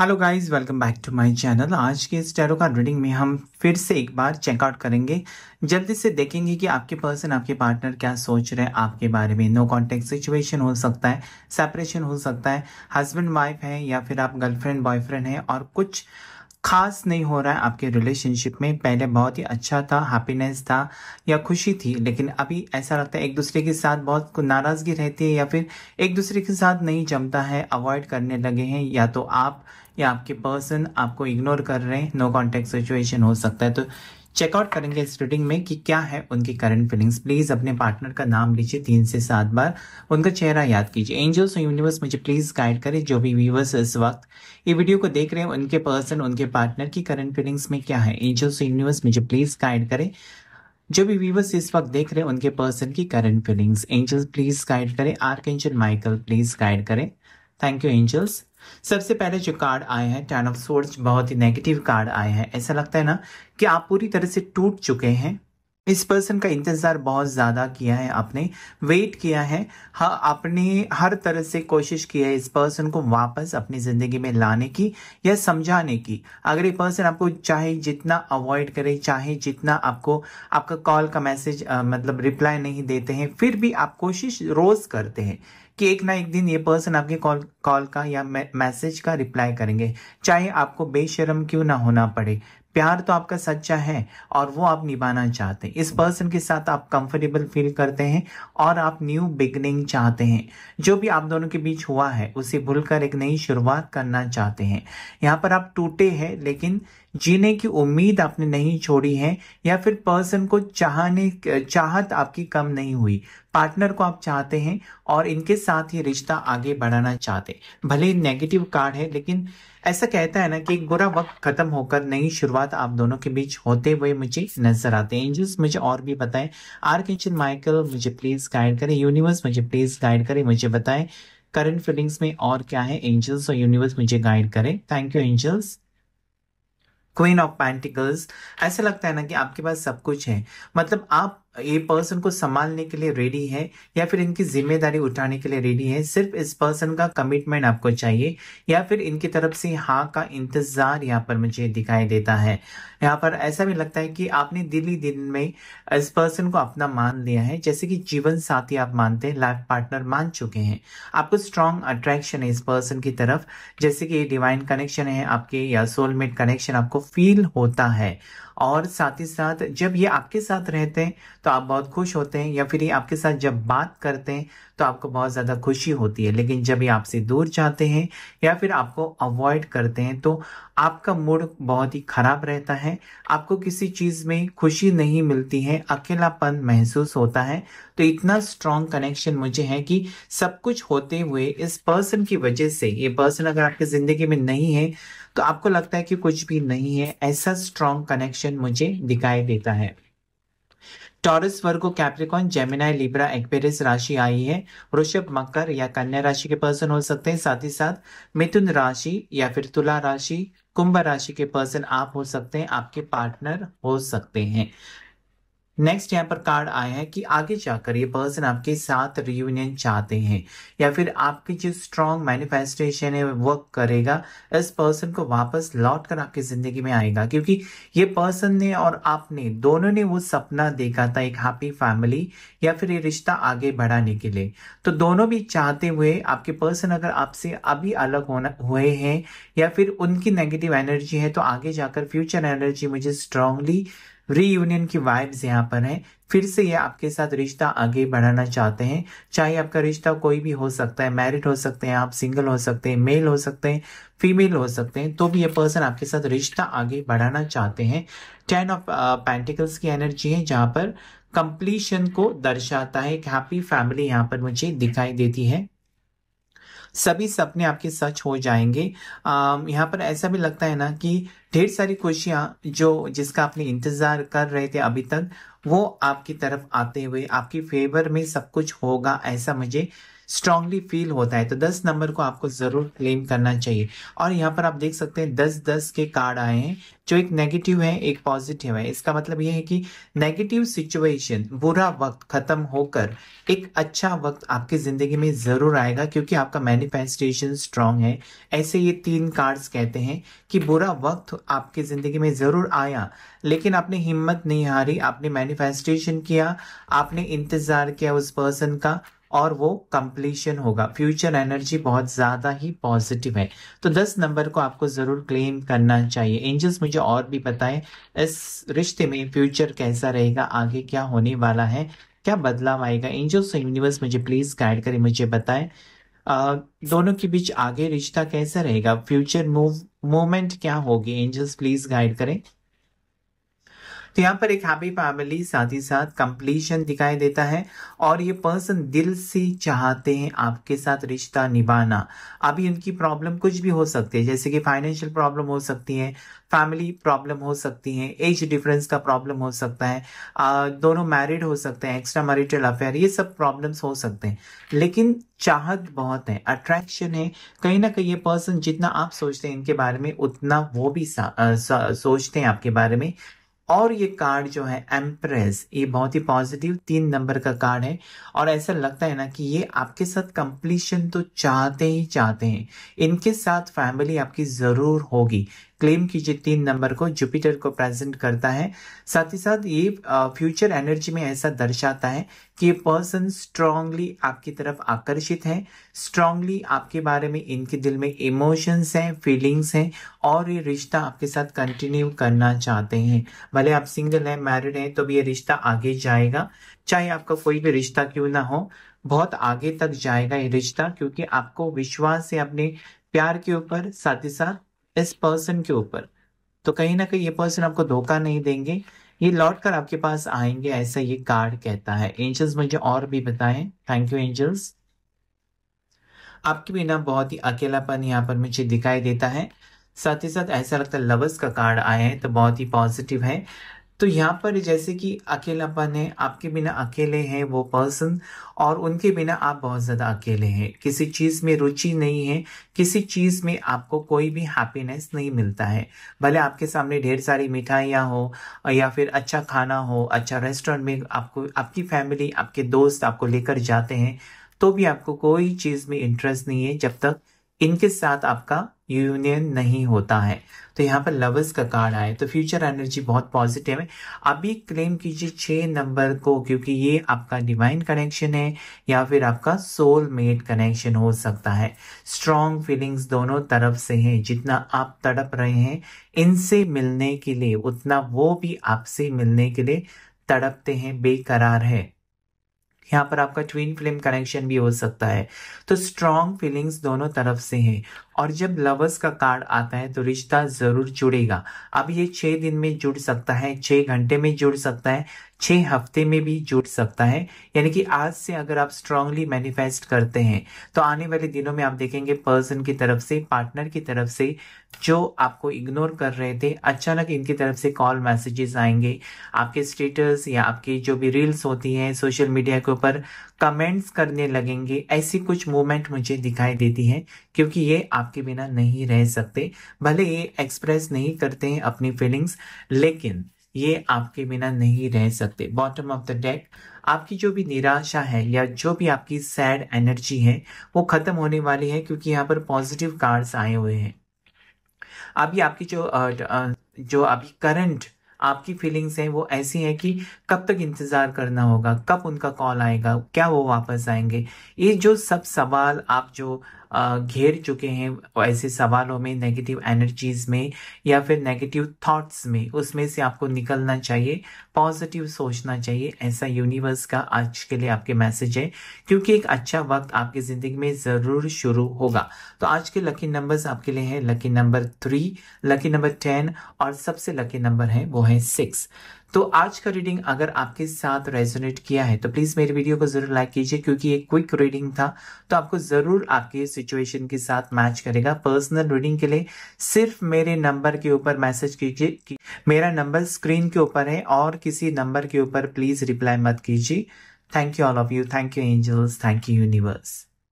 hello guys welcome back to my channel आज के इस टैरो कार्ड रीडिंग में हम फिर से एक बार चेकआउट करेंगे जल्दी से देखेंगे कि आपके पर्सन आपके पार्टनर क्या सोच रहे हैं आपके बारे में नो कॉन्टेक्ट सिचुएशन हो सकता है सेपरेशन हो सकता है हस्बैंड वाइफ है या फिर आप गर्लफ्रेंड बॉयफ्रेंड है और कुछ खास नहीं हो रहा है आपके रिलेशनशिप में पहले बहुत ही अच्छा था हैप्पीनेस था या खुशी थी लेकिन अभी ऐसा लगता है एक दूसरे के साथ बहुत नाराजगी रहती है या फिर एक दूसरे के साथ नहीं जमता है अवॉइड करने लगे हैं या तो आप या आपके पर्सन आपको इग्नोर कर रहे हैं नो कॉन्टेक्ट सिचुएशन हो सकता है तो चेकआउट करेंगे इस रीडिंग में कि क्या है उनकी करंट फीलिंग्स प्लीज अपने पार्टनर का नाम लीजिए तीन से सात बार उनका चेहरा याद कीजिए एंजल्स और यूनिवर्स मुझे प्लीज गाइड करें जो भी व्यूवर्स इस वक्त ये वीडियो को देख रहे हैं उनके पर्सन उनके पार्टनर की करंट फीलिंग्स में क्या है एंजल्स और यूनिवर्स मुझे प्लीज गाइड करें जो भी व्यूवर्स इस वक्त देख रहे हैं उनके पर्सन की current feelings angels please guide करें archangel Michael please guide करें थैंक यू एंजल्स सबसे पहले जो कार्ड आए हैं टेन ऑफ सोर्स बहुत ही नेगेटिव कार्ड आए हैं ऐसा लगता है ना कि आप पूरी तरह से टूट चुके हैं इस पर्सन का इंतज़ार बहुत ज़्यादा किया है आपने वेट किया है हाँ आपने हर तरह से कोशिश की है इस पर्सन को वापस अपनी ज़िंदगी में लाने की या समझाने की अगर ये पर्सन आपको चाहे जितना अवॉइड करे चाहे जितना आपको आपका कॉल का मैसेज मतलब रिप्लाई नहीं देते हैं फिर भी आप कोशिश रोज़ करते हैं कि एक ना एक दिन ये पर्सन आपके कॉल कॉल का या मैसेज का रिप्लाई करेंगे चाहे आपको बेशरम क्यों ना होना पड़े प्यार तो आपका सच्चा है और वो आप निभाना चाहते हैं इस पर्सन के साथ आप कंफर्टेबल फील करते हैं और आप न्यू बिगनिंग चाहते हैं जो भी आप दोनों के बीच हुआ है उसे भूलकर एक नई शुरुआत करना चाहते हैं यहाँ पर आप टूटे हैं लेकिन जीने की उम्मीद आपने नहीं छोड़ी है या फिर पर्सन को चाहने चाहत आपकी कम नहीं हुई पार्टनर को आप चाहते हैं और इनके साथ ये रिश्ता आगे बढ़ाना चाहते भले नेगेटिव कार्ड है लेकिन ऐसा कहता है ना कि बुरा वक्त खत्म होकर नई शुरुआत आप दोनों के बीच होते हुए मुझे नजर आते हैं एंजल्स मुझे और भी बताएं आर किचन माइकल मुझे प्लीज गाइड करें यूनिवर्स मुझे प्लीज गाइड करें मुझे बताएं करंट फीलिंग्स में और क्या है एंजल्स और यूनिवर्स मुझे गाइड करें thank you angels queen of pentacles ऐसा लगता है ना कि आपके पास सब कुछ है मतलब आप ये पर्सन को संभालने के लिए रेडी है या फिर इनकी जिम्मेदारी उठाने के लिए रेडी है सिर्फ इस पर्सन का कमिटमेंट आपको चाहिए या फिर इनकी तरफ से हाँ का इंतजार यहाँ पर मुझे दिखाई देता है यहाँ पर ऐसा भी लगता है कि आपने दिल ही दिन में इस पर्सन को अपना मान लिया है जैसे कि जीवन साथी आप मानते हैं लाइफ पार्टनर मान चुके हैं आपको स्ट्रांग अट्रैक्शन है इस पर्सन की तरफ जैसे कि ये डिवाइन कनेक्शन है आपके या सोलमेट कनेक्शन आपको फील होता है और साथ ही साथ जब ये आपके साथ रहते हैं तो तो आप बहुत खुश होते हैं या फिर ये आपके साथ जब बात करते हैं तो आपको बहुत ज़्यादा खुशी होती है लेकिन जब ये आपसे दूर जाते हैं या फिर आपको अवॉइड करते हैं तो आपका मूड बहुत ही ख़राब रहता है आपको किसी चीज़ में खुशी नहीं मिलती है अकेलापन महसूस होता है तो इतना स्ट्रॉन्ग कनेक्शन मुझे है कि सब कुछ होते हुए इस पर्सन की वजह से ये पर्सन अगर आपकी ज़िंदगी में नहीं है तो आपको लगता है कि कुछ भी नहीं है ऐसा स्ट्रॉन्ग कनेक्शन मुझे दिखाई देता है Taurus Virgo Capricorn Gemini Libra Aquarius राशि आई है वृषभ मकर या कन्या राशि के पर्सन हो सकते हैं साथ ही साथ मिथुन राशि या फिर तुला राशि कुंभ राशि के पर्सन आप हो सकते हैं आपके पार्टनर हो सकते हैं नेक्स्ट यहाँ पर कार्ड आया है कि आगे जाकर ये पर्सन आपके साथ रियूनियन चाहते हैं या फिर आपकी जो स्ट्रांग मैनिफेस्टेशन है वर्क करेगा इस पर्सन को वापस लौट कर आपकी जिंदगी में आएगा क्योंकि ये पर्सन ने और आपने दोनों ने वो सपना देखा था एक हैप्पी फैमिली या फिर ये रिश्ता आगे बढ़ाने के लिए तो दोनों भी चाहते हुए आपके पर्सन अगर आपसे अभी अलग होना हुए हैं या फिर उनकी नेगेटिव एनर्जी है तो आगे जाकर फ्यूचर एनर्जी मुझे स्ट्रांगली रीयूनियन की वाइब्स यहाँ पर है फिर से ये आपके साथ रिश्ता आगे बढ़ाना चाहते हैं चाहे आपका रिश्ता कोई भी हो सकता है मैरिड हो सकते हैं आप सिंगल हो सकते हैं मेल हो सकते हैं फीमेल हो सकते हैं तो भी ये पर्सन आपके साथ रिश्ता आगे बढ़ाना चाहते हैं टेन ऑफ पैंटिकल्स की एनर्जी है जहाँ पर कंप्लीशन को दर्शाता है एक हैप्पी फैमिली यहाँ पर मुझे दिखाई देती है सभी सपने आपके सच हो जाएंगे यहाँ पर ऐसा भी लगता है ना कि ढेर सारी खुशियाँ जो जिसका आपने इंतज़ार कर रहे थे अभी तक वो आपकी तरफ आते हुए आपकी फेवर में सब कुछ होगा ऐसा मुझे स्ट्रांगली फील होता है तो दस नंबर को आपको ज़रूर क्लेम करना चाहिए और यहाँ पर आप देख सकते हैं दस दस के कार्ड आए हैं जो एक नेगेटिव है एक पॉजिटिव है इसका मतलब यह है कि नेगेटिव सिचुएशन बुरा वक्त खत्म होकर एक अच्छा वक्त आपकी ज़िंदगी में ज़रूर आएगा क्योंकि आपका मैनिफेस्टेशन स्ट्रांग है ऐसे ये तीन कार्ड्स कहते हैं कि बुरा वक्त आपकी ज़िंदगी में ज़रूर आया लेकिन आपने हिम्मत नहीं हारी आपने मैनिफेस्टेशन किया आपने इंतज़ार किया उस पर्सन का और वो कंप्लीशन होगा फ्यूचर एनर्जी बहुत ज़्यादा ही पॉजिटिव है तो दस नंबर को आपको ज़रूर क्लेम करना चाहिए एंजल्स मुझे और भी बताएं इस रिश्ते में फ्यूचर कैसा रहेगा आगे क्या होने वाला है क्या बदलाव आएगा एंजल्स यूनिवर्स मुझे प्लीज़ गाइड करें मुझे बताए दोनों के बीच आगे रिश्ता कैसा रहेगा फ्यूचर मूव मूवमेंट क्या होगी एंजल्स प्लीज़ गाइड करें तो यहाँ पर एक हैप्पी फैमिली साथ ही साथ कंप्लीशन दिखाई देता है और ये पर्सन दिल से चाहते हैं आपके साथ रिश्ता निभाना अभी उनकी प्रॉब्लम कुछ भी हो सकती है जैसे कि फाइनेंशियल प्रॉब्लम हो सकती है फैमिली प्रॉब्लम हो सकती है एज डिफरेंस का प्रॉब्लम हो सकता है आ, दोनों मैरिड हो सकते हैं एक्स्ट्रा मैरिटल अफेयर ये सब प्रॉब्लम्स हो सकते हैं लेकिन चाहत बहुत है अट्रैक्शन है कहीं ना कहीं ये पर्सन जितना आप सोचते हैं इनके बारे में उतना वो भी आ, सोचते हैं आपके बारे में और ये कार्ड जो है एम्प्रेस ये बहुत ही पॉजिटिव तीन नंबर का कार्ड है और ऐसा लगता है ना कि ये आपके साथ कंप्लीशन तो चाहते ही चाहते हैं इनके साथ फैमिली आपकी ज़रूर होगी क्लेम कीजिए तीन नंबर को जुपिटर को प्रेजेंट करता है साथ ही साथ ये फ्यूचर एनर्जी में ऐसा दर्शाता है कि ये पर्सन स्ट्रांगली आपकी तरफ आकर्षित है स्ट्रांगली आपके बारे में इनके दिल में इमोशंस हैं फीलिंग्स हैं और ये रिश्ता आपके साथ कंटिन्यू करना चाहते हैं भले आप सिंगल हैं मैरिड हैं तो भी ये रिश्ता आगे जाएगा चाहे आपका कोई भी रिश्ता क्यों ना हो बहुत आगे तक जाएगा ये रिश्ता क्योंकि आपको विश्वास है अपने प्यार के ऊपर साथ ही साथ इस पर्सन के ऊपर तो कहीं ना कहीं ये पर्सन आपको धोखा नहीं देंगे ये लौट कर आपके पास आएंगे ऐसा ये कार्ड कहता है एंजल्स मुझे और भी बताएं थैंक यू एंजल्स आपके बिना बहुत ही अकेलापन यहाँ पर मुझे दिखाई देता है साथ ही साथ ऐसा लगता है लवर्स का कार्ड आया है तो बहुत ही पॉजिटिव है तो यहाँ पर जैसे कि अकेलापन है आपके बिना अकेले हैं वो पर्सन और उनके बिना आप बहुत ज़्यादा अकेले हैं किसी चीज़ में रुचि नहीं है किसी चीज़ में आपको कोई भी हैप्पीनेस नहीं मिलता है भले आपके सामने ढेर सारी मिठाइयाँ हो या फिर अच्छा खाना हो अच्छा रेस्टोरेंट में आपको आपकी फैमिली आपके दोस्त आपको लेकर जाते हैं तो भी आपको कोई चीज़ में इंटरेस्ट नहीं है जब तक इनके साथ आपका यूनियन नहीं होता है तो यहाँ पर लवर्स का कार्ड आए तो फ्यूचर एनर्जी बहुत पॉजिटिव है अभी क्लेम कीजिए छः नंबर को क्योंकि ये आपका डिवाइन कनेक्शन है या फिर आपका सोल मेड कनेक्शन हो सकता है स्ट्रॉन्ग फीलिंग्स दोनों तरफ से हैं जितना आप तड़प रहे हैं इनसे मिलने के लिए उतना वो भी आपसे मिलने के लिए तड़पते हैं बेकरार है यहाँ पर आपका ट्विन फ्लेम कनेक्शन भी हो सकता है तो स्ट्रॉन्ग फीलिंग्स दोनों तरफ से हैं और जब लवर्स का कार्ड आता है तो रिश्ता जरूर जुड़ेगा अब ये छह दिन में जुड़ सकता है छह घंटे में जुड़ सकता है छः हफ्ते में भी जुट सकता है यानी कि आज से अगर आप स्ट्रांगली मैनिफेस्ट करते हैं तो आने वाले दिनों में आप देखेंगे पर्सन की तरफ से पार्टनर की तरफ से जो आपको इग्नोर कर रहे थे अचानक इनकी तरफ से कॉल मैसेजेस आएंगे आपके स्टेटस या आपकी जो भी रील्स होती हैं सोशल मीडिया के ऊपर कमेंट्स करने लगेंगे ऐसी कुछ मूवमेंट मुझे दिखाई देती है क्योंकि ये आपके बिना नहीं रह सकते भले ये एक्सप्रेस नहीं करते हैं अपनी फीलिंग्स लेकिन ये आपके बिना नहीं रह सकते बॉटम ऑफ द डेक आपकी जो भी निराशा है या जो भी आपकी सैड एनर्जी है वो खत्म होने वाली है क्योंकि यहाँ पर पॉजिटिव कार्ड्स आए हुए हैं अभी आपकी जो जो अभी करंट आपकी फीलिंग्स हैं वो ऐसी हैं कि कब तक इंतज़ार करना होगा कब उनका कॉल आएगा क्या वो वापस आएंगे ये जो सब सवाल आप जो घेर चुके हैं ऐसे सवालों में नेगेटिव एनर्जीज में या फिर नेगेटिव थॉट्स में उसमें से आपको निकलना चाहिए पॉजिटिव सोचना चाहिए ऐसा यूनिवर्स का आज के लिए आपके मैसेज है क्योंकि एक अच्छा वक्त आपकी ज़िंदगी में ज़रूर शुरू होगा तो आज के लकी नंबर्स आपके लिए हैं lucky number three lucky number ten और सबसे लकी नंबर है वो है सिक्स तो आज का रीडिंग अगर आपके साथ रेजोनेट किया है तो प्लीज मेरे वीडियो को जरूर लाइक कीजिए क्योंकि ये क्विक रीडिंग था तो आपको जरूर आपके सिचुएशन के साथ मैच करेगा पर्सनल रीडिंग के लिए सिर्फ मेरे नंबर के ऊपर मैसेज कीजिए मेरा नंबर स्क्रीन के ऊपर है और किसी नंबर के ऊपर प्लीज रिप्लाई मत कीजिए thank you all of you thank you angels thank you universe